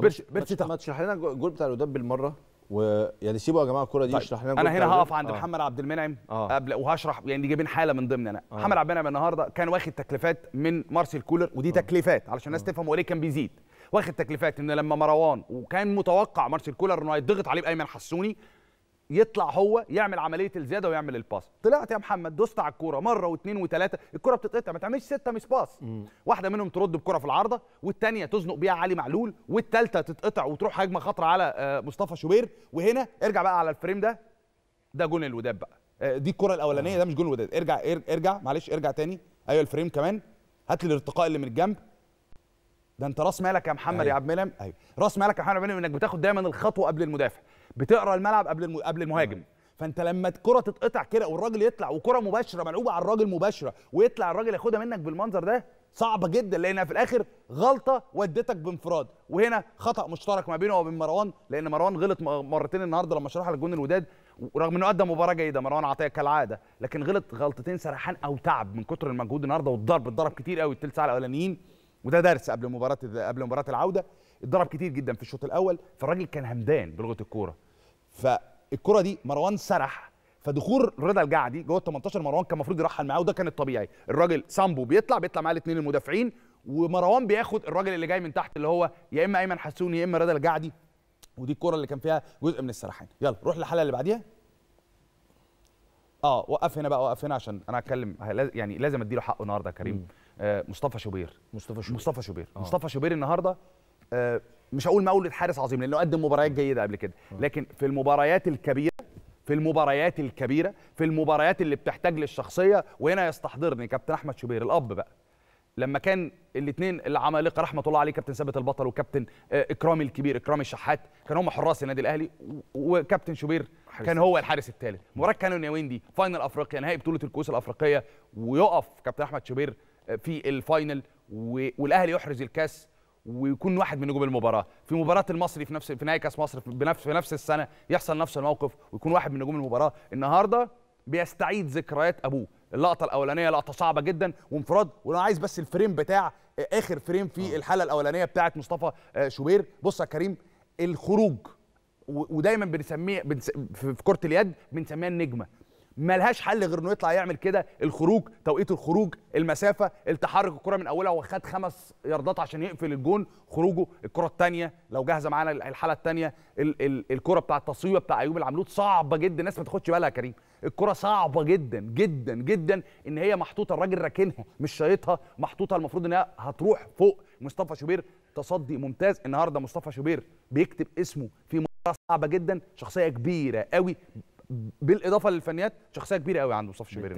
بيرش ما تشرح لنا الجول بتاع الوداد بالمره ويعني سيبوا يا جماعه الكره دي طيب، اشرح لنا انا هنا هقف عند آه. محمد عبد المنعم آه. قبل وهشرح يعني دي جايبين حاله من ضمن انا آه. محمد عبد المنعم النهارده كان واخد تكليفات من مارسيل كولر ودي آه. تكليفات علشان الناس آه. تفهم وليه كان بيزيد واخد تكليفات ان لما مروان وكان متوقع مارسيل كولر انه هيضغط عليه بايمن حسوني يطلع هو يعمل عمليه الزياده ويعمل الباس طلعت يا محمد دوست على الكوره مره واثنين وثلاثه الكوره بتتقطع ما تعملش سته مش باس واحده منهم ترد بكره في العارضه والثانيه تزنق بيها علي معلول والثالثه تتقطع وتروح هجمه خطره على آه، مصطفى شوبير وهنا ارجع بقى على الفريم ده ده جون الوداد بقى آه، دي الكره الاولانيه آه. ده مش جون الوداد ارجع ارجع معلش ارجع تاني ايوه الفريم كمان هات لي الارتقاء اللي من الجنب ده انت راس مالك يا محمد أيوة. يا عبد المنعم ايوه راس مالك يا محمد انك بتاخد دايما الخطوه قبل المدافع بتقرا الملعب قبل قبل المهاجم نعم. فانت لما الكره تتقطع كده والراجل يطلع وكره مباشره ملعوبه على الراجل مباشره ويطلع الراجل ياخدها منك بالمنظر ده صعبه جدا لانها في الاخر غلطه ودتك بانفراد وهنا خطا مشترك ما بينه وبين مروان لان مروان غلط مرتين النهارده لما شرح على الجون الوداد ورغم انه قدم مباراه جيده مروان عطيه كالعاده لكن غلط غلطتين سرحان او تعب من كتر المجهود النهارده والضرب اتضرب كتير قوي الثلث ساعه الاولانيين وده درس قبل مباراه قبل مباراه العوده اتضرب كتير جدا في الشوط الاول فالراجل كان همدان بلغه الكوره فالكوره دي مروان سرح فدخول رضا الجعدي جوه ال 18 مروان كان المفروض يرحل معاه وده كان الطبيعي الراجل سامبو بيطلع بيطلع معاه الاثنين المدافعين ومروان بياخد الراجل اللي جاي من تحت اللي هو يا اما ايمن حسون يا اما رضا الجعدي ودي الكوره اللي كان فيها جزء من السرحان يلا روح للحلقه اللي بعديها اه وقف هنا بقى وقف هنا عشان انا هتكلم يعني لازم اديله حقه النهارده يا كريم آه مصطفى شوبير مصطفى شوبير مصطفى شوبير آه. مصطفى شوبير النهارده آه، مش هقول مولد حارس عظيم لانه قدم مباريات جيده قبل كده آه. لكن في المباريات الكبيره في المباريات الكبيره في المباريات اللي بتحتاج للشخصيه وهنا يستحضرني كابتن احمد شوبير الاب بقى لما كان الاثنين العمالقه رحمه الله عليه كابتن ثابت البطل وكابتن آه، اكرامي الكبير اكرامي الشحات كانوا هم حراس النادي الاهلي وكابتن شوبير كان هو الحارس الثالث مباراه كانون دي فاينل افريقيا نهائي بطوله الكؤوس الافريقيه ويقف كابتن احمد شوبير في الفاينل والاهلي يحرز الكاس ويكون واحد من نجوم المباراه في مباراه المصري في نفس في نهائي كاس مصر بنفس في نفس السنه يحصل نفس الموقف ويكون واحد من نجوم المباراه النهارده بيستعيد ذكريات ابوه اللقطه الاولانيه لقطه صعبه جدا وانفراد وانا عايز بس الفريم بتاع اخر فريم في آه. الحلقه الاولانيه بتاعه مصطفى آه، شوبير بص يا كريم الخروج ودايما بنسميه في كره اليد بنسميها النجمه ملهاش حل غير انه يطلع يعمل كده الخروج توقيت الخروج المسافه التحرك الكره من اولها وخد خمس ياردات عشان يقفل الجون خروجه الكره الثانيه لو جاهزه معانا الحاله الثانيه الكره بتاع التصويبه بتاع ايوب العملود صعبه جدا الناس ما تاخدش بالها يا كريم الكره صعبه جدا جدا جدا ان هي محطوطه الراجل راكنها مش شايطها محطوطه المفروض انها هتروح فوق مصطفى شوبير تصدي ممتاز النهارده مصطفى شوبير بيكتب اسمه في مباراه صعبه جدا شخصيه كبيره قوي بالاضافه للفنيات شخصيه كبيره قوي عند مصطفى شبيري